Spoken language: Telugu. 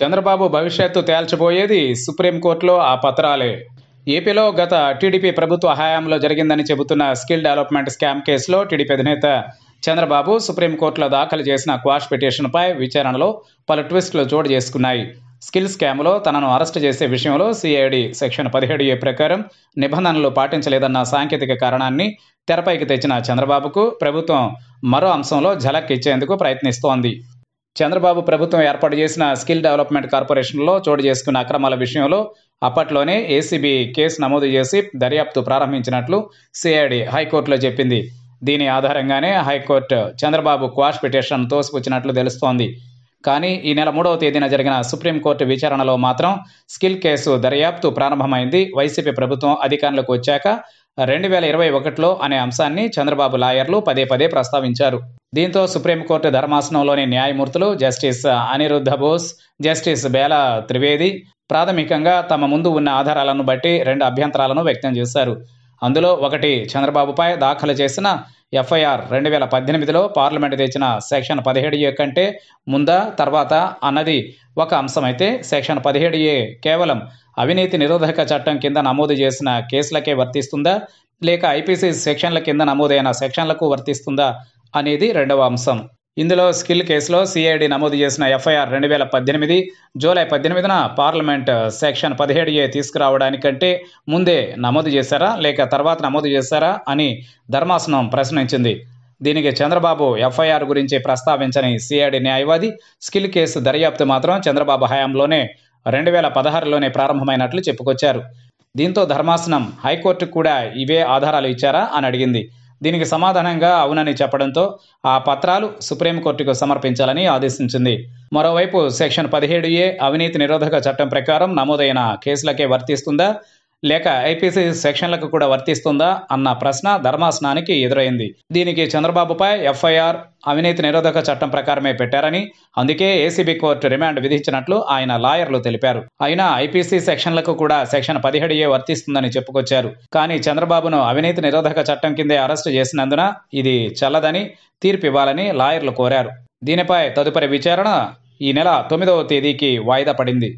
చంద్రబాబు భవిష్యత్తు తేల్చబోయేది సుప్రీంకోర్టులో ఆ పత్రాలే ఏపీలో గత టీడీపీ ప్రభుత్వ హయాంలో జరిగిందని చెబుతున్న స్కిల్ డెవలప్మెంట్ స్కామ్ కేసులో టీడీపీ అధినేత చంద్రబాబు సుప్రీంకోర్టులో దాఖలు చేసిన క్వాష్ పిటిషన్పై విచారణలో పలు ట్విస్టులు చోటు చేసుకున్నాయి స్కిల్ స్కామ్లో తనను అరెస్ట్ చేసే విషయంలో సిఐడి సెక్షన్ పదిహేడు ఏ ప్రకారం నిబంధనలు పాటించలేదన్న సాంకేతిక కారణాన్ని తెరపైకి తెచ్చిన చంద్రబాబుకు ప్రభుత్వం మరో అంశంలో ఝలక్ ఇచ్చేందుకు ప్రయత్నిస్తోంది చంద్రబాబు ప్రభుత్వం ఏర్పాటు చేసిన స్కిల్ డెవలప్మెంట్ కార్పొరేషన్లో చోటు చేసుకున్న అక్రమాల విషయంలో అప్పట్లోనే ఏసీబీ కేసు నమోదు చేసి దర్యాప్తు ప్రారంభించినట్లు సిఐడి హైకోర్టులో చెప్పింది దీని ఆధారంగానే హైకోర్టు చంద్రబాబు క్వాష్ పిటిషన్ తోసిపుచ్చినట్లు తెలుస్తోంది కానీ ఈ నెల మూడవ తేదీన జరిగిన సుప్రీంకోర్టు విచారణలో మాత్రం స్కిల్ కేసు దర్యాప్తు ప్రారంభమైంది వైసీపీ ప్రభుత్వం అధికారులకు వచ్చాక రెండు వేల ఇరవై ఒకటిలో అనే అంశాన్ని చంద్రబాబు లాయర్లు పదే పదే ప్రస్తావించారు దీంతో సుప్రీంకోర్టు ధర్మాసనంలోని న్యాయమూర్తులు జస్టిస్ అనిరుద్ధ బోస్ జస్టిస్ బేలా త్రివేది ప్రాథమికంగా తమ ముందు ఉన్న ఆధారాలను బట్టి రెండు అభ్యంతరాలను వ్యక్తం చేశారు అందులో ఒకటి చంద్రబాబుపై దాఖలు చేసిన ఎఫ్ఐఆర్ రెండు వేల పద్దెనిమిదిలో పార్లమెంట్ తెచ్చిన సెక్షన్ పదిహేడు ఏ కంటే ముందా తర్వాత అన్నది ఒక అంశమైతే సెక్షన్ పదిహేడు ఏ కేవలం అవినీతి నిరోధక చట్టం కింద నమోదు చేసిన కేసులకే వర్తిస్తుందా లేక ఐపీసీ సెక్షన్ల కింద నమోదైన సెక్షన్లకు వర్తిస్తుందా అనేది రెండవ అంశం ఇందులో స్కిల్ కేసులో సిఐడి నమోదు చేసిన ఎఫ్ఐఆర్ రెండు వేల పద్దెనిమిది జూలై పద్దెనిమిదిన పార్లమెంట్ సెక్షన్ పదిహేడు ఏ తీసుకురావడానికంటే ముందే నమోదు చేశారా లేక తర్వాత నమోదు చేశారా అని ధర్మాసనం ప్రశ్నించింది దీనికి చంద్రబాబు ఎఫ్ఐఆర్ గురించి ప్రస్తావించని సిఐడి న్యాయవాది స్కిల్ కేసు దర్యాప్తు మాత్రం చంద్రబాబు హయాంలోనే రెండు వేల పదహారులోనే ప్రారంభమైనట్లు చెప్పుకొచ్చారు దీంతో ధర్మాసనం హైకోర్టుకు కూడా ఇవే ఆధారాలు ఇచ్చారా అని అడిగింది దీనికి సమాధానంగా అవునని చెప్పడంతో ఆ పత్రాలు సుప్రీంకోర్టుకు సమర్పించాలని ఆదేశించింది మరోవైపు సెక్షన్ పదిహేడు ఏ అవినీతి నిరోధక చట్టం ప్రకారం నమోదైన కేసులకే వర్తిస్తుందా లేక ఐపీసీ సెక్షన్లకు కూడా వర్తిస్తుందా అన్న ప్రశ్న ధర్మాసనానికి ఎదురైంది దీనికి చంద్రబాబుపై ఎఫ్ఐఆర్ అవినీతి నిరోధక చట్టం ప్రకారమే పెట్టారని అందుకే ఏసీబీ కోర్టు రిమాండ్ విధించినట్లు ఆయన లాయర్లు తెలిపారు అయినా ఐపీసీ సెక్షన్లకు కూడా సెక్షన్ ఏ వర్తిస్తుందని చెప్పుకొచ్చారు కానీ చంద్రబాబును అవినీతి నిరోధక చట్టం కిందే అరెస్టు చేసినందున ఇది చల్లదని తీర్పివ్వాలని లాయర్లు కోరారు దీనిపై తదుపరి విచారణ ఈ నెల తొమ్మిదవ తేదీకి వాయిదా పడింది